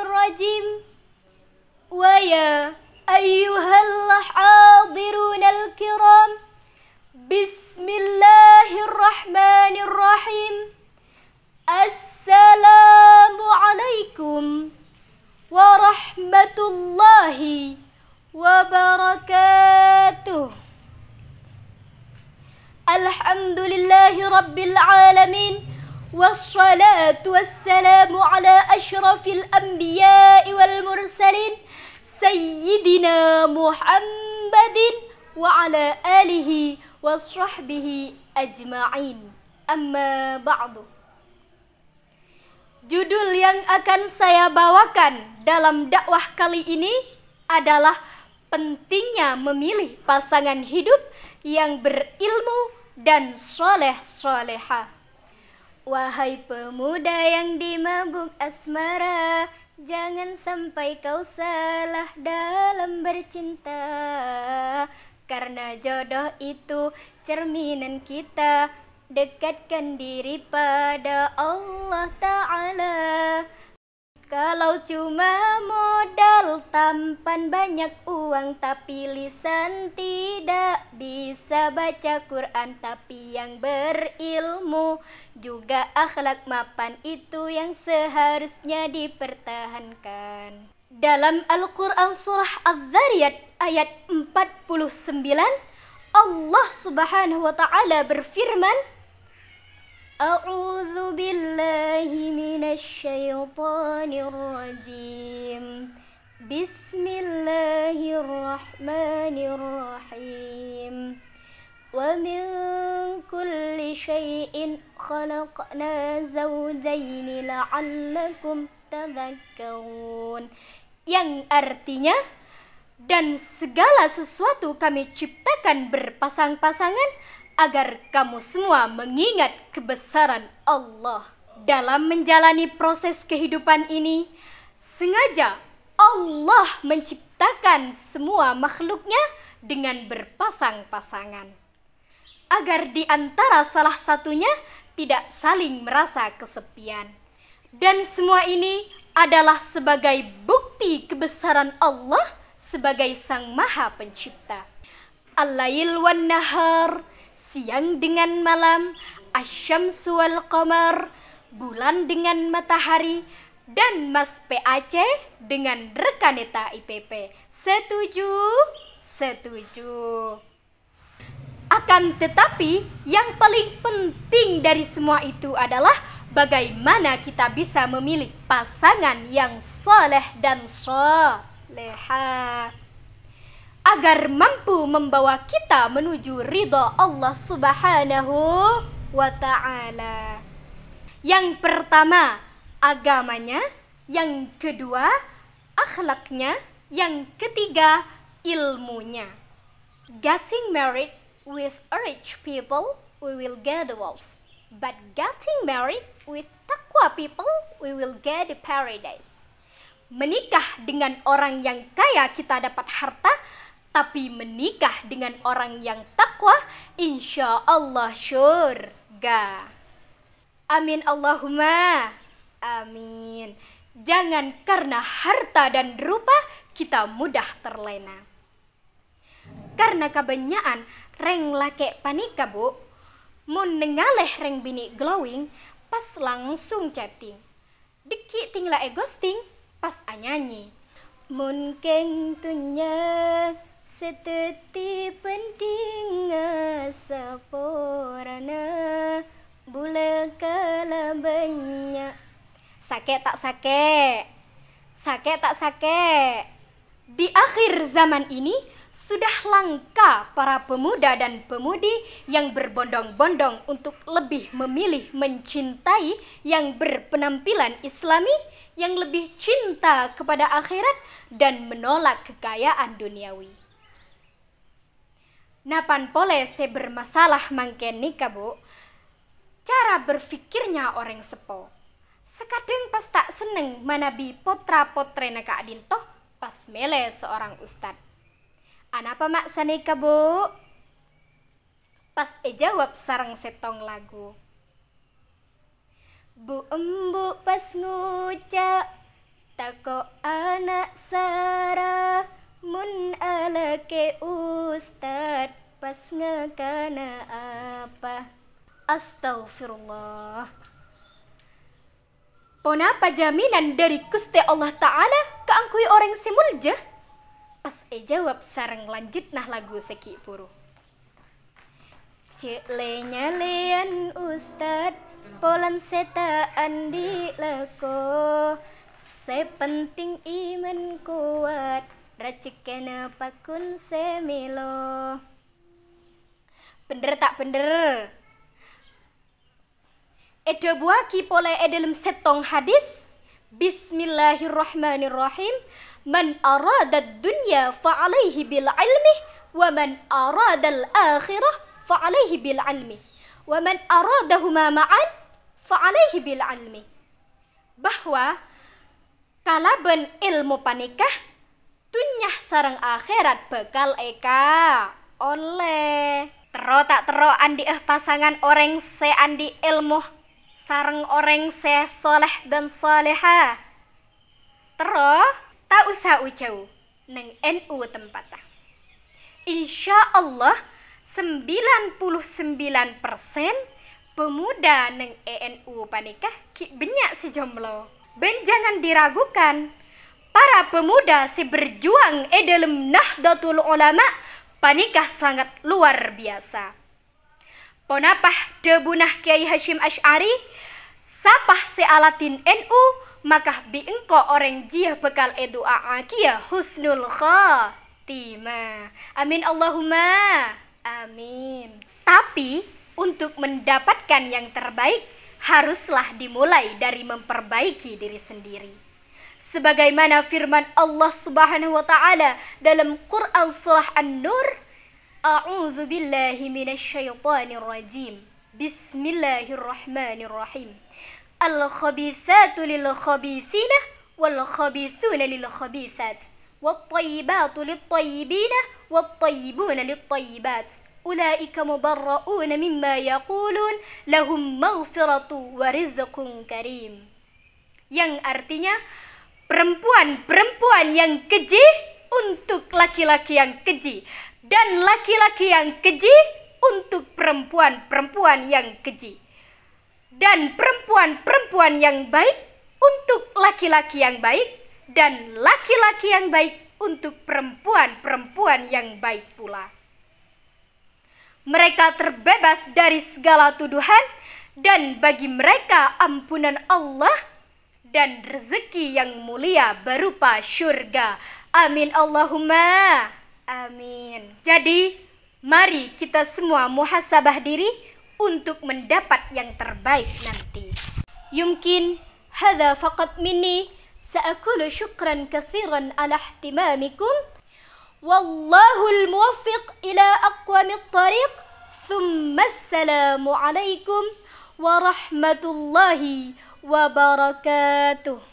الرجيم ويا أيها الحاضرون الكرام بسم الله الرحمن الرحيم السلام عليكم ورحمة الله وبركاته الحمد لله رب العالمين والصلاة والسلام على أشرف الأنبياء والمرسلين سيدنا محمد وعلى آله وصحبه أجمعين أما بعد Judul yang akan saya bawakan dalam dakwah kali ini adalah pentingnya memilih pasangan hidup yang berilmu dan soleh-soleha. Wahai pemuda yang dimabuk asmara, jangan sampai kau salah dalam bercinta. Karena jodoh itu cerminan kita, dekatkan diri pada Allah Ta'ala. Kalau cuma mau tampan banyak uang tapi lisan tidak bisa baca Quran tapi yang berilmu juga akhlak mapan itu yang seharusnya dipertahankan. Dalam Al-Quran Surah Al-Dhariyat ayat 49 Allah subhanahu wa ta'ala berfirman A'udhu billahi syaithanir rajim Bismillahirrahmanirrahim Wa min kulli shay'in khalaqna zawjaini la'allakum tadhakkarun Yang artinya Dan segala sesuatu kami ciptakan berpasang-pasangan Agar kamu semua mengingat kebesaran Allah Dalam menjalani proses kehidupan ini Sengaja Allah menciptakan semua makhluknya dengan berpasang-pasangan. Agar di antara salah satunya tidak saling merasa kesepian. Dan semua ini adalah sebagai bukti kebesaran Allah sebagai Sang Maha Pencipta. Al-lail wan nahar, siang dengan malam, asyamsu wal qamar, bulan dengan matahari, dan Mas PAC dengan rekaneta IPP. Setuju? Setuju. Akan tetapi, yang paling penting dari semua itu adalah bagaimana kita bisa memilih pasangan yang soleh dan soleha agar mampu membawa kita menuju ridha Allah Subhanahu wa taala. Yang pertama, agamanya, yang kedua akhlaknya, yang ketiga ilmunya. Getting married with rich people, we will get the wealth. But getting married with taqwa people, we will get the paradise. Menikah dengan orang yang kaya kita dapat harta, tapi menikah dengan orang yang takwa, insya Allah syurga. Amin Allahumma. Amin. Jangan karena harta dan rupa kita mudah terlena. Karena kebanyakan reng laki panika bu, mun nengaleh reng bini glowing, pas langsung chatting. Deki tinggal e ghosting, pas anyanyi. Mungkin tunya seteti penting seporana bula kala banyak Sake tak sake. Sake tak sake. Di akhir zaman ini, sudah langka para pemuda dan pemudi yang berbondong-bondong untuk lebih memilih mencintai yang berpenampilan islami yang lebih cinta kepada akhirat dan menolak kekayaan duniawi. Napan pole se bermasalah mangkeni kabu, cara berfikirnya orang sepo. Sekadang pas tak seneng manabi potra potrena Kak toh pas mele seorang ustad. Anapa maksane bu? Pas ejawab sarang setong lagu. Bu embu pas ngucap tako anak sarah mun ke ustad pas ngekana apa. Astagfirullah. Pon apa jaminan dari kusti Allah Ta'ala keangkui orang simulja? Pas e jawab sarang lanjut nah lagu seki puru. Cek lenya lean ustad, polan setaan di leko. Sepenting iman kuat, kena pakun semilo. Bener tak bener? Ada buah kipole edelem setong hadis. Bismillahirrahmanirrahim. Man aradat dunya fa'alaihi bil ilmi wa man aradal akhirah fa'alaihi bil ilmi wa man aradahuma ma'an fa'alaihi bil ilmi. Bahwa kalaban ilmu panikah dunya sarang akhirat bakal eka oleh Terotak tak tero andi eh pasangan orang se andi ilmu sarang orang seh soleh dan soleha. Terus, tak usah ucau neng NU tempat. Insya Allah, 99% pemuda neng ENU panikah ki banyak si jomblo. Ben jangan diragukan, para pemuda si berjuang e dalam Nahdlatul Ulama panikah sangat luar biasa. Ponapah debunah Kiai Hashim Ash'ari, sapah sealatin NU, maka biengko orang jiah bekal edua akia husnul khotimah. Amin Allahumma. Amin. Tapi untuk mendapatkan yang terbaik haruslah dimulai dari memperbaiki diri sendiri sebagaimana firman Allah Subhanahu wa taala dalam Quran surah An-Nur أعوذ بالله من الشيطان الرجيم بسم الله الرحمن الرحيم الخبيثات للخبيثين والخبيثون للخبيثات والطيبات للطيبين والطيبون للطيبات أولئك مبرؤون مما يقولون لهم مغفرة ورزق كريم yang artinya perempuan-perempuan yang keji untuk laki-laki yang keji dan laki-laki yang keji untuk perempuan-perempuan yang keji dan perempuan-perempuan yang baik untuk laki-laki yang baik dan laki-laki yang baik untuk perempuan-perempuan yang baik pula. Mereka terbebas dari segala tuduhan dan bagi mereka ampunan Allah dan rezeki yang mulia berupa syurga. Amin Allahumma. Amin. Jadi, mari kita semua muhasabah diri untuk mendapat yang terbaik nanti. Yumkin hadza faqat minni sa'akulu syukran katsiran ala ihtimamikum. Wallahu al-muwaffiq ila aqwamit tariq. Thumma assalamu alaikum warahmatullahi wabarakatuh.